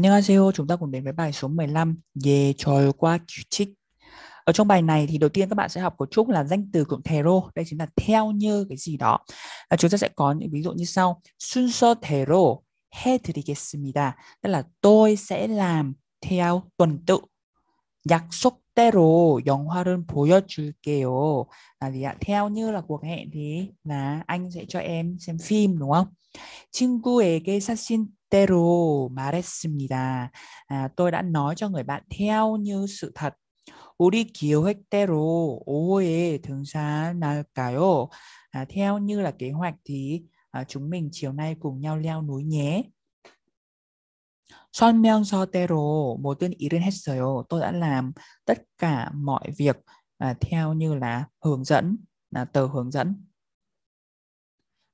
안녕하세요. Chúng ta cùng đến với bài số 15 về trôi qua chích. Ở trong bài này thì đầu tiên các bạn sẽ học cấu trúc là danh từ cụm thero, đây chính là theo như cái gì đó. À, chúng ta sẽ có những ví dụ như sau. 순서 thero 해드리겠습니다. Tức là tôi sẽ làm theo tuần tự. 약속대로 영화를 보여줄게요. Là gì ạ? Theo như là cuộc hẹn thì là anh sẽ cho em xem phim đúng không? 친구에게 사진 e 때로 말했습니다. À, tôi đã nói cho người bạn theo như sự thật. 우리 기획대로 5호에 등산할까요? À, theo như là kế hoạch thì à, chúng mình chiều nay cùng nhau leo núi nhé. 설명서대로 모든 일은 했어요. Tôi đã làm tất cả mọi việc à, theo như là hướng dẫn, là tờ hướng dẫn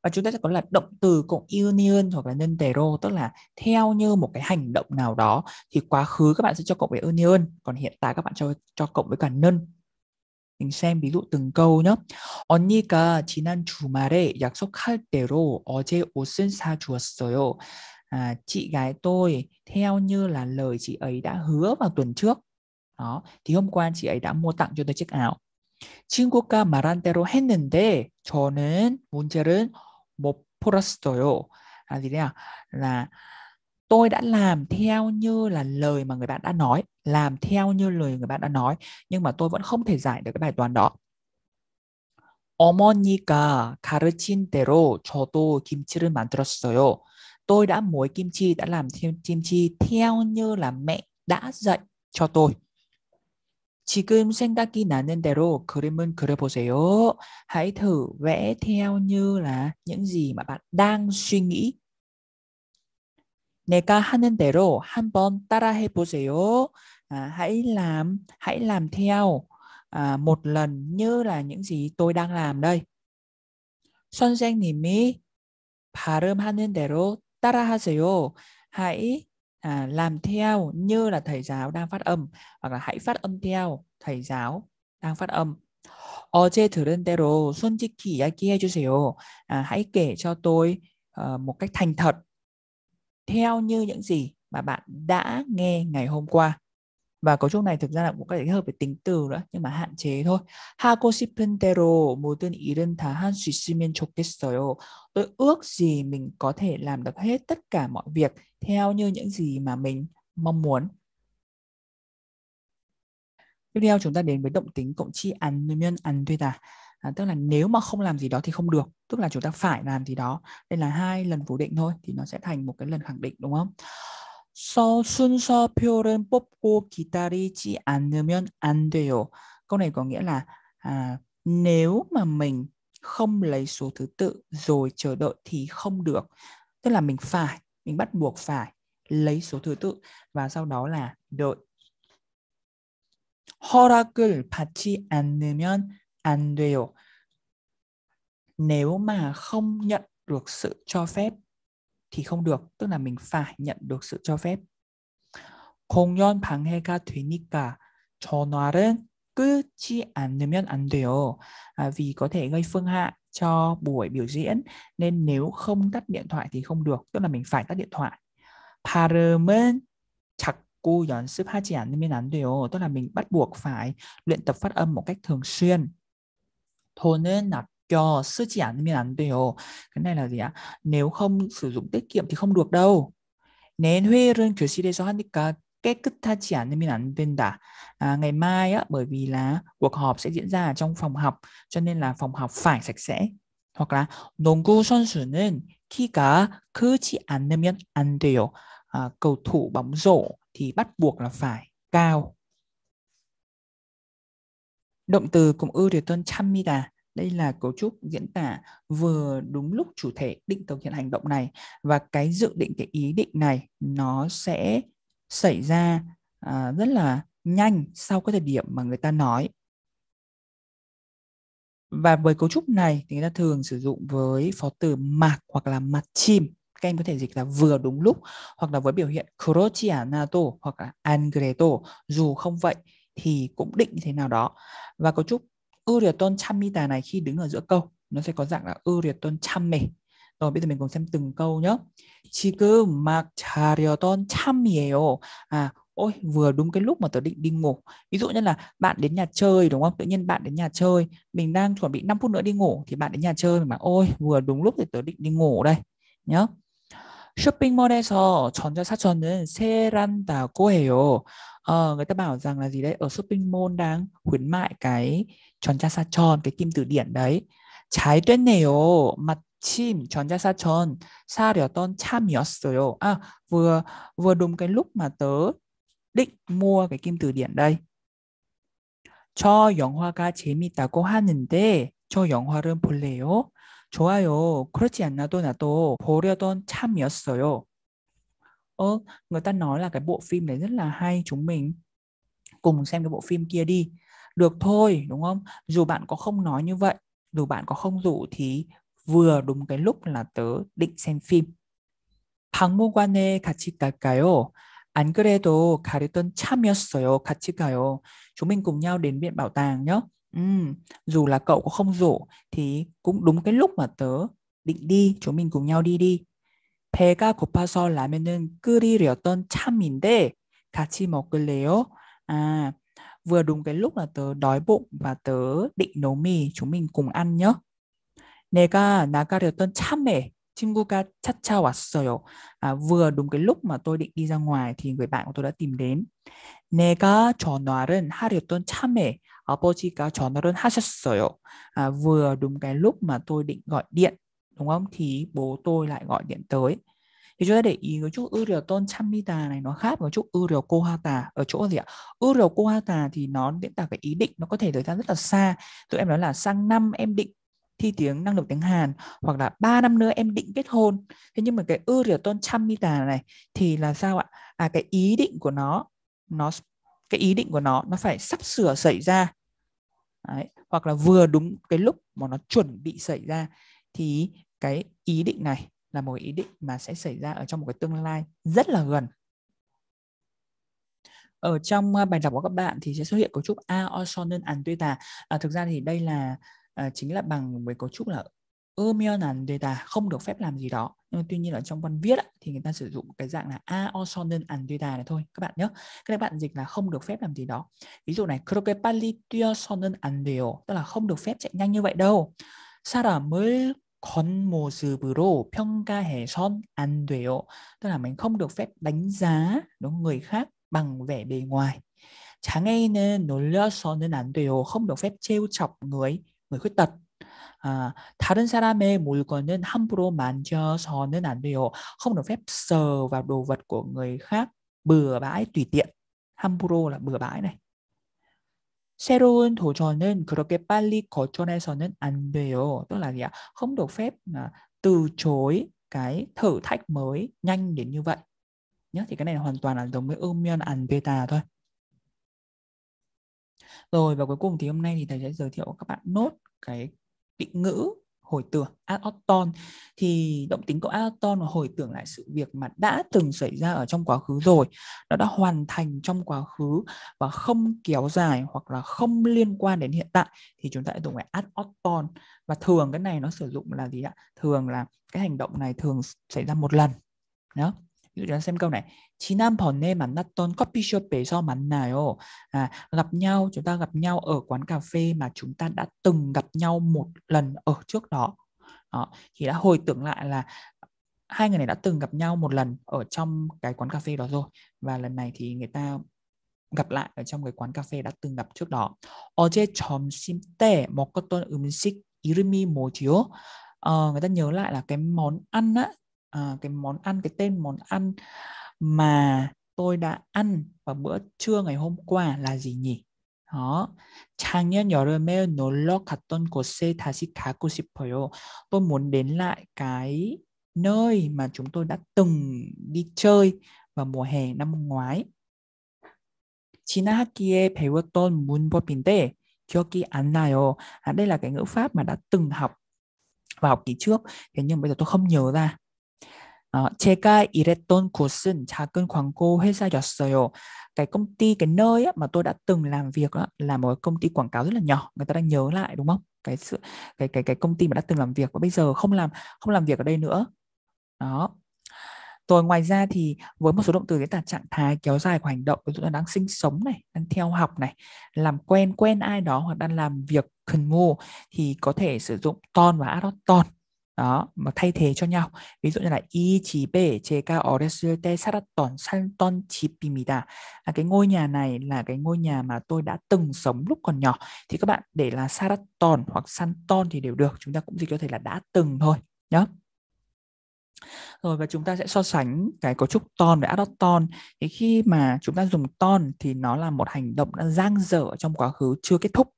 và chúng ta sẽ có là động từ cộng union hoặc là nentero tức là theo như một cái hành động nào đó thì quá khứ các bạn sẽ cho cộng với union còn hiện tại các bạn cho cho cộng với cả nân mình xem ví dụ từng câu nhé. 언니가 지난 주말에 약속할 대로 어제 옷을 사 주었어요. À, chị gái tôi theo như là lời chị ấy đã hứa vào tuần trước. Đó, thì hôm qua chị ấy đã mua tặng cho tôi chiếc áo. 친구가 말한 대로 했는데 저는 문제는 một 풀었어요. Là gì đấy à? Là tôi đã làm theo như là lời mà người bạn đã nói, làm theo như lời người bạn đã nói, nhưng mà tôi vẫn không thể giải được cái bài toán đó. 어머니가 가르친 대로 저도 김치를 만들었어요. Tôi đã muối kim chi, đã làm thêm kim chi theo như là mẹ đã dạy cho tôi. 지금 생각이 나는 대로 그림은 그려보세요. Hãy thử vẽ theo như là những gì mà bạn đang suy nghĩ. 내가 하는 대로 한번 따라해 보세요. À, hãy làm, hãy làm theo à, một lần như là những gì tôi đang làm đây. 선생님이 발음하는 대로 따라하세요. Hãy à, làm theo như là thầy giáo đang phát âm hoặc là hãy phát âm theo thầy giáo đang phát âm 어제 들은 대로 솔직히 이야기해 주세요. À, hãy kể cho tôi uh, một cách thành thật theo như những gì mà bạn đã nghe ngày hôm qua và cấu trúc này thực ra là cũng có thể kết hợp với tính từ nữa nhưng mà hạn chế thôi 하고 싶은 대로 모든 일은 다할수 있으면 좋겠어요 tôi ước gì mình có thể làm được hết tất cả mọi việc theo như những gì mà mình mong muốn tiếp theo chúng ta đến với động tính cộng chi ăn nhân ăn tuy là à, tức là nếu mà không làm gì đó thì không được tức là chúng ta phải làm gì đó đây là hai lần phủ định thôi thì nó sẽ thành một cái lần khẳng định đúng không 서 순서표를 뽑고 기다리지 않으면 안 돼요. Câu này có nghĩa là à, nếu mà mình không lấy số thứ tự rồi chờ đợi thì không được. Tức là mình phải, mình bắt buộc phải lấy số thứ tự và sau đó là đợi. 허락을 받지 않으면 안 돼요. Nếu mà không nhận được sự cho phép thì không được, tức là mình phải nhận được sự cho phép. 공연 방해가 되니까 전화는 끄지 않으면 안 돼요. À, vì có thể gây phương hại cho buổi biểu diễn nên nếu không tắt điện thoại thì không được, tức là mình phải tắt điện thoại. 발음은 자꾸 연습하지 않으면 안 돼요. tức là mình bắt buộc phải luyện tập phát âm một cách thường xuyên. 돈은 납 cho 겨 쓰지 않으면 ăn 돼요. Cái này là gì ạ? Nếu không sử dụng tiết kiệm thì không được đâu. nên huy chuyển cho hắn cả Nén 회를 교실에서 하니까 깨끗하지 않으면 안 된다. À, ngày mai á, bởi vì là cuộc họp sẽ diễn ra trong phòng học cho nên là phòng học phải sạch sẽ. Hoặc là sử nên 농구 선수는 키가 크지 않으면 안 ăn À, cầu thủ bóng rổ thì bắt buộc là phải cao. Động từ cũng ưu để tuân chăm mi đà đây là cấu trúc diễn tả vừa đúng lúc chủ thể định thực hiện hành động này và cái dự định cái ý định này nó sẽ xảy ra à, rất là nhanh sau cái thời điểm mà người ta nói và với cấu trúc này thì người ta thường sử dụng với phó từ mạc hoặc là mặt chim các em có thể dịch là vừa đúng lúc hoặc là với biểu hiện crocianato hoặc là angreto dù không vậy thì cũng định như thế nào đó và cấu trúc Uriaton chamita này khi đứng ở giữa câu nó sẽ có dạng là Uriaton chamme. Rồi bây giờ mình cùng xem từng câu nhé. 지금 막 자려던 참이에요. À, ôi vừa đúng cái lúc mà tớ định đi ngủ ví dụ như là bạn đến nhà chơi đúng không tự nhiên bạn đến nhà chơi mình đang chuẩn bị 5 phút nữa đi ngủ thì bạn đến nhà chơi mà ôi vừa đúng lúc thì tớ định đi ngủ đây nhớ shoppingmall에서 전자사천은 세란다고 해요. Ờ, người ta bảo rằng là gì đấy ở shopping mall đang khuyến mại cái 전자사천 cái kim từ điển đấy. 잘 됐네요. 마침 전자사천 사려던 참이었어요. À vừa vừa đúng cái lúc mà tớ định mua cái kim từ điển đây. 저 영화가 재밌다고 하는데 저 영화를 볼래요? 좋아요. 그렇지 않나도 나도 보려던 참이었어요. Ơ, người ta nói là cái bộ phim này rất là hay, chúng mình cùng xem cái bộ phim kia đi. Được thôi, đúng không? Dù bạn có không nói như vậy, dù bạn có không rủ thì vừa đúng cái lúc là tớ định xem phim. 박물관에 같이 갈까요? 안 그래도 가려던 참이었어요. 같이 가요. Chúng mình cùng nhau đến viện bảo tàng nhé. Ừ, dù là cậu có không rủ thì cũng đúng cái lúc mà tớ định đi, chúng mình cùng nhau đi đi. 배가 고파서 라면은 끓이려던 참인데 같이 먹을래요? À, vừa đúng cái lúc là tớ đói bụng và tớ định nấu mì, chúng mình cùng ăn nhé. 내가 나가려던 참에 친구가 찾아왔어요. À, vừa đúng cái lúc mà tôi định đi ra ngoài thì người bạn của tôi đã tìm đến. 내가 전화를 하려던 참에 아버지가 전화를 하셨어요. À, vừa đúng cái lúc mà tôi định gọi điện, đúng không? Thì bố tôi lại gọi điện tới. Thì chúng ta để ý cái chút ưu tôn chamita này nó khác với chút ưu kohata ở chỗ gì ạ? Ưu kohata thì nó diễn tả cái ý định, nó có thể thời gian rất là xa. Tụi em nói là sang năm em định thi tiếng năng lực tiếng Hàn hoặc là 3 năm nữa em định kết hôn. Thế nhưng mà cái ưu tôn chamita này thì là sao ạ? À cái ý định của nó nó cái ý định của nó nó phải sắp sửa xảy ra Đấy. hoặc là vừa đúng cái lúc mà nó chuẩn bị xảy ra thì cái ý định này là một ý định mà sẽ xảy ra ở trong một cái tương lai rất là gần ở trong ờ, bài đọc của các bạn thì sẽ xuất hiện cấu trúc a osonant and theta à. à, thực ra thì đây là à, chính là bằng với cấu trúc là Omernan data à, không được phép làm gì đó nhưng tuy nhiên ở trong văn viết thì người ta sử dụng cái dạng là a osondon and data này thôi các bạn nhé các bạn dịch là không được phép làm gì đó ví dụ này sonen kropepalitiosonon đều" tức là không được phép chạy nhanh như vậy đâu "sara mới ca 건모습으로 son 안 đều" Tức là mình không được phép đánh giá đối người khác bằng vẻ bề ngoài. ngay nên 장애인은 놀려서는 안 đều Không được phép trêu chọc người người khuyết tật à, 다른 사람의 물건은 함부로 만져서는 안 돼요. Không được phép sờ vào đồ vật của người khác bừa bãi tùy tiện. 함부로 là bừa bãi này. 새로운 도전은 그렇게 빨리 거쳐내서는 안 돼요. Tức là gì ạ? Không được phép à, từ chối cái thử thách mới nhanh đến như vậy. Nhớ thì cái này hoàn toàn là giống với ôm ưmion ăn beta thôi. Rồi và cuối cùng thì hôm nay thì thầy sẽ giới thiệu các bạn nốt cái định ngữ hồi tưởng aton thì động tính của aton là hồi tưởng lại sự việc mà đã từng xảy ra ở trong quá khứ rồi nó đã hoàn thành trong quá khứ và không kéo dài hoặc là không liên quan đến hiện tại thì chúng ta sẽ dùng lại aton và thường cái này nó sử dụng là gì ạ thường là cái hành động này thường xảy ra một lần đó xem câu này. mà copy 지난번에 so 커피숍에서 만나요. À, gặp nhau, chúng ta gặp nhau ở quán cà phê mà chúng ta đã từng gặp nhau một lần ở trước đó. đó. Thì đã hồi tưởng lại là hai người này đã từng gặp nhau một lần ở trong cái quán cà phê đó rồi. Và lần này thì người ta gặp lại ở trong cái quán cà phê đã từng gặp trước đó. 어제 점심 때 먹었던 음식 이름이 뭐지요? Ờ, người ta nhớ lại là cái món ăn á, à, cái món ăn cái tên món ăn mà tôi đã ăn vào bữa trưa ngày hôm qua là gì nhỉ? đó. 작년 여름에 놀러 갔던 곳에 다시 가고 싶어요. Tôi muốn đến lại cái nơi mà chúng tôi đã từng đi chơi vào mùa hè năm ngoái. 지난 학기에 배웠던 문법인데 기억이 안 나요. À, đây là cái ngữ pháp mà đã từng học vào học kỳ trước. Thế nhưng bây giờ tôi không nhớ ra. 어, 제가 일했던 곳은 작은 광고 회사였어요. Cái công ty, cái nơi mà tôi đã từng làm việc đó, là một công ty quảng cáo rất là nhỏ. Người ta đang nhớ lại đúng không? Cái sự, cái cái cái công ty mà đã từng làm việc và bây giờ không làm không làm việc ở đây nữa. Đó. Rồi ngoài ra thì với một số động từ diễn tả trạng thái kéo dài của hành động, ví dụ là đang sinh sống này, đang theo học này, làm quen quen ai đó hoặc đang làm việc cần mua thì có thể sử dụng ton và adot ton đó mà thay thế cho nhau ví dụ như là y chỉ bể 이 집에 제가 어렸을 때 살았던 살던 집입니다 là cái ngôi nhà này là cái ngôi nhà mà tôi đã từng sống lúc còn nhỏ thì các bạn để là 살았던 hoặc 산던 thì đều được chúng ta cũng dịch có thể là đã từng thôi nhé rồi và chúng ta sẽ so sánh cái cấu trúc ton với adopton thì khi mà chúng ta dùng ton thì nó là một hành động đã giang dở trong quá khứ chưa kết thúc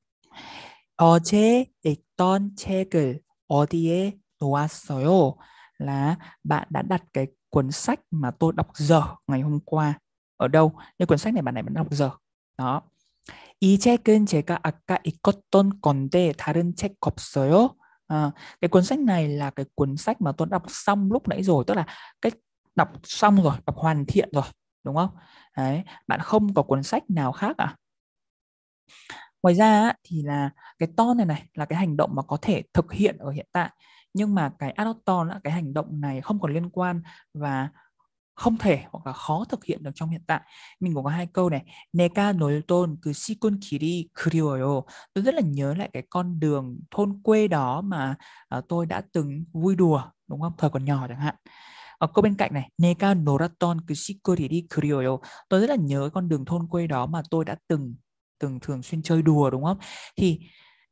어제 읽던 책을 어디에 좋았어요 là bạn đã đặt cái cuốn sách mà tôi đọc dở ngày hôm qua ở đâu? Như cuốn sách này bạn này bạn đọc dở. Đó. 이 책은 제가 아까 읽었던 건데 다른 책 없어요. À, cái cuốn sách này là cái cuốn sách mà tôi đọc xong lúc nãy rồi, tức là cái đọc xong rồi, đọc hoàn thiện rồi, đúng không? Đấy, bạn không có cuốn sách nào khác à? Ngoài ra thì là cái to này này là cái hành động mà có thể thực hiện ở hiện tại nhưng mà cái adopton cái hành động này không còn liên quan và không thể hoặc là khó thực hiện được trong hiện tại. Mình cũng có hai câu này. Neka 놀던 그 시골 길이 그리워요. Tôi rất là nhớ lại cái con đường thôn quê đó mà à, tôi đã từng vui đùa, đúng không? Thời còn nhỏ chẳng hạn. Ở câu bên cạnh này, Neka Noraton 그 시골 길이 그리워요. Tôi rất là nhớ con đường thôn quê đó mà tôi đã từng từng thường xuyên chơi đùa đúng không? Thì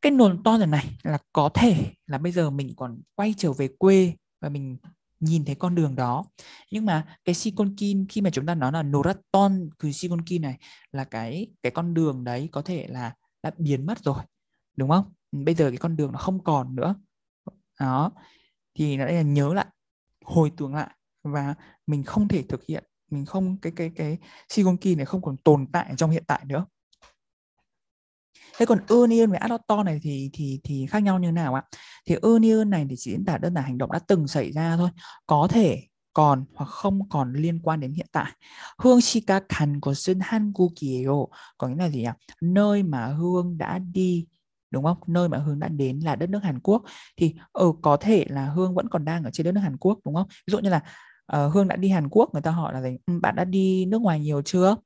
cái nồn to lần này là có thể là bây giờ mình còn quay trở về quê và mình nhìn thấy con đường đó nhưng mà cái siconkin khi mà chúng ta nói là noraton คือ siconkin này là cái cái con đường đấy có thể là đã biến mất rồi đúng không bây giờ cái con đường nó không còn nữa đó thì nó là nhớ lại hồi tưởng lại và mình không thể thực hiện mình không cái cái cái sigonkin này không còn tồn tại trong hiện tại nữa thế còn Earnion với Adoton này thì thì thì khác nhau như nào ạ thì Earnion này thì chỉ diễn tả đơn giản hành động đã từng xảy ra thôi có thể còn hoặc không còn liên quan đến hiện tại. Hương chi ca Kan của Sun Hangukyo có nghĩa là gì nhỉ? Nơi mà Hương đã đi đúng không? Nơi mà Hương đã đến là đất nước Hàn Quốc thì ừ, có thể là Hương vẫn còn đang ở trên đất nước Hàn Quốc đúng không? Ví dụ như là uh, Hương đã đi Hàn Quốc người ta hỏi là gì? Ừ, bạn đã đi nước ngoài nhiều chưa?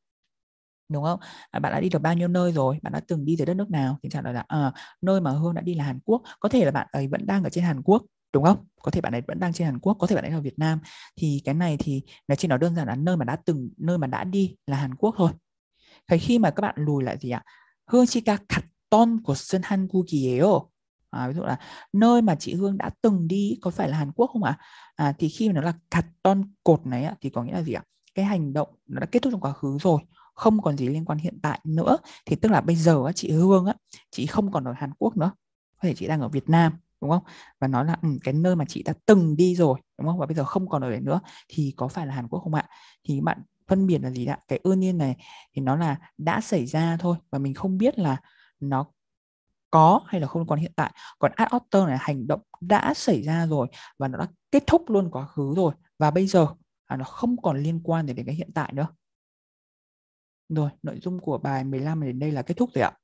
đúng không à, bạn đã đi được bao nhiêu nơi rồi bạn đã từng đi tới đất nước nào thì chẳng là à, nơi mà hương đã đi là hàn quốc có thể là bạn ấy vẫn đang ở trên hàn quốc đúng không có thể bạn ấy vẫn đang trên Hàn Quốc có thể bạn ấy ở Việt Nam thì cái này thì nó chỉ nói đơn giản là nơi mà đã từng nơi mà đã đi là Hàn Quốc thôi thế khi mà các bạn lùi lại gì ạ Hương chỉ ca cắt ton của Sơn Hanguk이에요 à, ví dụ là nơi mà chị Hương đã từng đi có phải là Hàn Quốc không ạ à? à, thì khi mà nó là cắt ton cột này á, thì có nghĩa là gì ạ cái hành động nó đã kết thúc trong quá khứ rồi không còn gì liên quan hiện tại nữa thì tức là bây giờ chị Hương á chị không còn ở Hàn Quốc nữa có thể chị đang ở Việt Nam đúng không và nói là ừ, cái nơi mà chị đã từng đi rồi đúng không và bây giờ không còn ở đấy nữa thì có phải là Hàn Quốc không ạ thì bạn phân biệt là gì ạ cái ưu nhiên này thì nó là đã xảy ra thôi và mình không biết là nó có hay là không còn hiện tại còn ad author này hành động đã xảy ra rồi và nó đã kết thúc luôn quá khứ rồi và bây giờ à, nó không còn liên quan đến cái hiện tại nữa rồi, nội dung của bài 15 đến đây là kết thúc rồi ạ.